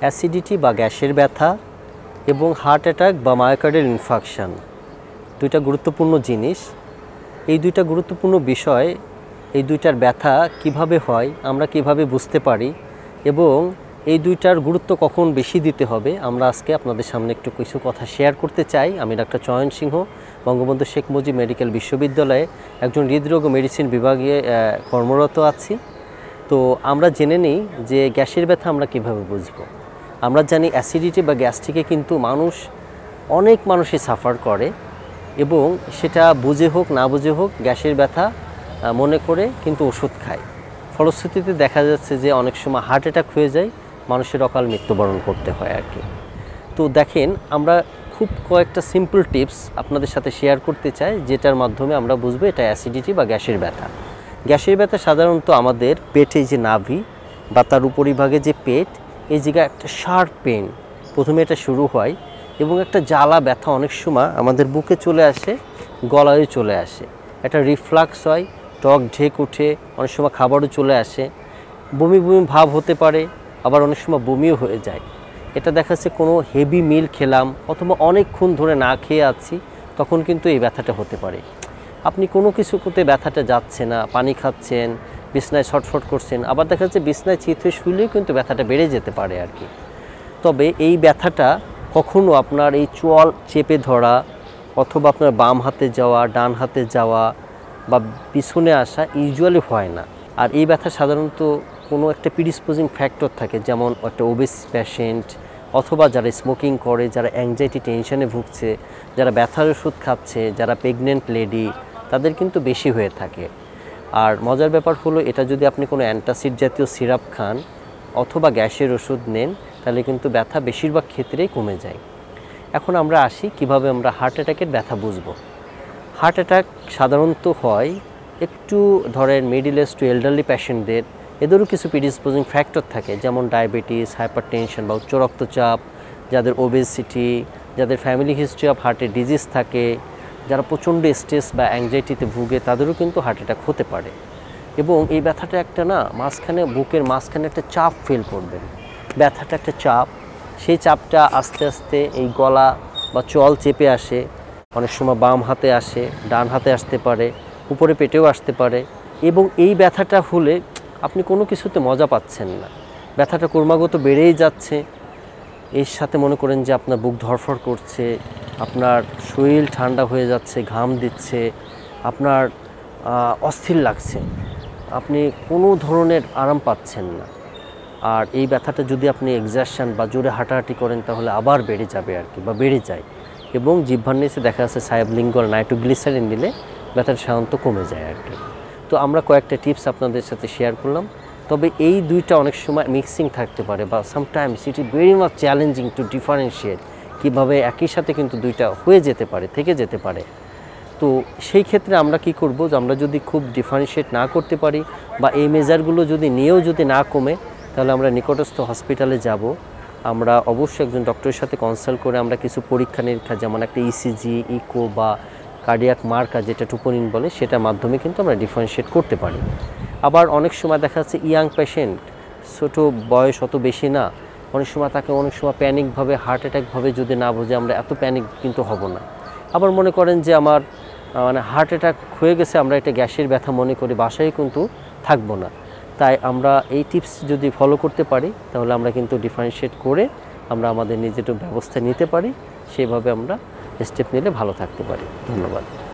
acidity বা গ্যাসের ব্যথা এবং হার্ট অ্যাটাক বা মায়োকার্ডের ইনফাকশান দুইটা গুরুত্বপূর্ণ জিনিস এই দুইটা গুরুত্বপূর্ণ বিষয় এই দুইটার ব্যথা কিভাবে হয় আমরা কিভাবে বুঝতে পারি এবং এই দুইটার গুরুত্ব কখন বেশি দিতে হবে আমরা আজকে আপনাদের সামনে একটু কিছু কথা শেয়ার করতে চাই আমি ডাক্তার চয়ন সিংহ বঙ্গবন্ধু শেখ মুজিব মেডিকেল বিশ্ববিদ্যালয়ে একজন হৃদরোগ মেডিসিন বিভাগে কর্মরত আছি তো আমরা জেনে নিই যে গ্যাসের ব্যথা আমরা কিভাবে বুঝবো আমরা জানি অ্যাসিডিটি বা গ্যাস্ট্রিকে কিন্তু মানুষ অনেক মানুষই সাফার করে এবং সেটা বুঝে হোক না বুঝে হোক গ্যাসের ব্যথা মনে করে কিন্তু ওষুধ খায় ফলশ্রুতিতে দেখা যাচ্ছে যে অনেক সময় হার্ট অ্যাটাক হয়ে যায় মানুষের অকাল মৃত্যুবরণ করতে হয় আর কি তো দেখেন আমরা খুব কয়েকটা সিম্পল টিপস আপনাদের সাথে শেয়ার করতে চাই যেটার মাধ্যমে আমরা বুঝবো এটা অ্যাসিডিটি বা গ্যাসের ব্যথা গ্যাসের ব্যথা সাধারণত আমাদের পেটে যে নাভি বা তার উপরিভাগে যে পেট এই জায়গায় একটা শার্প পেন প্রথমে এটা শুরু হয় এবং একটা জ্বালা ব্যথা অনেক সময় আমাদের বুকে চলে আসে গলায়ও চলে আসে একটা রিফ্লাক্স হয় টক ঢেক উঠে অনেক সময় খাবারও চলে আসে বমি বমি ভাব হতে পারে আবার অনেক সময় বমিও হয়ে যায় এটা দেখা যাচ্ছে কোনো হেভি মিল খেলাম অথবা অনেকক্ষণ ধরে না খেয়ে আছি তখন কিন্তু এই ব্যথাটা হতে পারে আপনি কোনো কিছুতে ব্যথাটা যাচ্ছে না পানি খাচ্ছেন বিছনায় ছটফট করছেন আবার দেখা যাচ্ছে বিছনায় চিত শুলেও কিন্তু ব্যথাটা বেড়ে যেতে পারে আর কি তবে এই ব্যথাটা কখনো আপনার এই চোয়াল চেপে ধরা অথবা আপনার বাম হাতে যাওয়া ডান হাতে যাওয়া বা পিছনে আসা ইউজুয়ালি হয় না আর এই ব্যথা সাধারণত কোনো একটা প্রিডিসপোজিং ফ্যাক্টর থাকে যেমন একটা ওবেস প্যাশেন্ট অথবা যারা স্মোকিং করে যারা অ্যাংজাইটি টেনশনে ভুগছে যারা ব্যথার ওষুধ খাচ্ছে যারা প্রেগনেন্ট লেডি তাদের কিন্তু বেশি হয়ে থাকে আর মজার ব্যাপার হলো এটা যদি আপনি কোনো অ্যান্টাসিড জাতীয় সিরাপ খান অথবা গ্যাসের ওষুধ নেন তাহলে কিন্তু ব্যথা বেশিরভাগ ক্ষেত্রেই কমে যায় এখন আমরা আসি কিভাবে আমরা হার্ট অ্যাটাকের ব্যথা বুঝব হার্ট অ্যাটাক সাধারণত হয় একটু ধরেন মিডিল এজ টু এল্ডারলি প্যাশেন্টদের এদেরও কিছু প্রিডিসপোজিং ফ্যাক্টর থাকে যেমন ডায়াবেটিস হাইপার টেনশন বা উচ্চ রক্তচাপ যাদের ওবেসিটি যাদের ফ্যামিলি হিস্ট্রি অফ হার্টের ডিজিজ থাকে যারা প্রচণ্ড স্ট্রেস বা অ্যাংজাইটিতে ভুগে তাদেরও কিন্তু হার্ট অ্যাটাক হতে পারে এবং এই ব্যথাটা একটা না মাঝখানে বুকের মাঝখানে একটা চাপ ফিল করবেন ব্যথাটা একটা চাপ সেই চাপটা আস্তে আস্তে এই গলা বা চল চেপে আসে অনেক সময় বাম হাতে আসে ডান হাতে আসতে পারে উপরে পেটেও আসতে পারে এবং এই ব্যথাটা হলে আপনি কোনো কিছুতে মজা পাচ্ছেন না ব্যথাটা ক্রমাগত বেড়েই যাচ্ছে এর সাথে মনে করেন যে আপনার বুক ধরফর করছে আপনার শরীর ঠান্ডা হয়ে যাচ্ছে ঘাম দিচ্ছে আপনার অস্থির লাগছে আপনি কোনো ধরনের আরাম পাচ্ছেন না আর এই ব্যথাটা যদি আপনি এক্সাকশান বা জোরে হাঁটাহাঁটি করেন তাহলে আবার বেড়ে যাবে আর কি বা বেড়ে যায় এবং জিহ্বার দেখা যাচ্ছে সায়াবলিঙ্গল গ্লিসারিন দিলে ব্যথাটা সাধারণত কমে যায় আর কি তো আমরা কয়েকটা টিপস আপনাদের সাথে শেয়ার করলাম তবে এই দুইটা অনেক সময় মিক্সিং থাকতে পারে বা sometimes it very much challenging to differentiate কিভাবে একই সাথে কিন্তু দুইটা হয়ে যেতে পারে থেকে যেতে পারে তো সেই ক্ষেত্রে আমরা কি করব যে আমরা যদি খুব ডিফারেন্সিয়েট না করতে পারি বা এই মেজারগুলো যদি নিয়েও যদি না কমে তাহলে আমরা নিকটস্থ হসপিটালে যাব আমরা অবশ্যই একজন ডক্টরের সাথে কনসাল্ট করে আমরা কিছু পরীক্ষা নিরীক্ষা যেমন একটা ইসিজি e ইকো e বা কার্ডিয়াক মার্কা যেটা টুপোনিন বলে সেটার মাধ্যমে কিন্তু আমরা ডিফারেন্সিয়েট করতে পারি আবার অনেক সময় দেখা যাচ্ছে ইয়াং পেশেন্ট ছোটো বয়স অত বেশি না অনেক সময় তাকে অনেক সময় প্যানিকভাবে হার্ট অ্যাট্যাকভাবে যদি না বোঝে আমরা এত প্যানিক কিন্তু হব না আবার মনে করেন যে আমার মানে হার্ট অ্যাটাক হয়ে গেছে আমরা একটা গ্যাসের ব্যথা মনে করি বাসায় কিন্তু থাকবো না তাই আমরা এই টিপস যদি ফলো করতে পারি তাহলে আমরা কিন্তু ডিফারেন্সিয়েট করে আমরা আমাদের নিজের ব্যবস্থা নিতে পারি সেভাবে আমরা স্টেপ নিলে ভালো থাকতে পারি ধন্যবাদ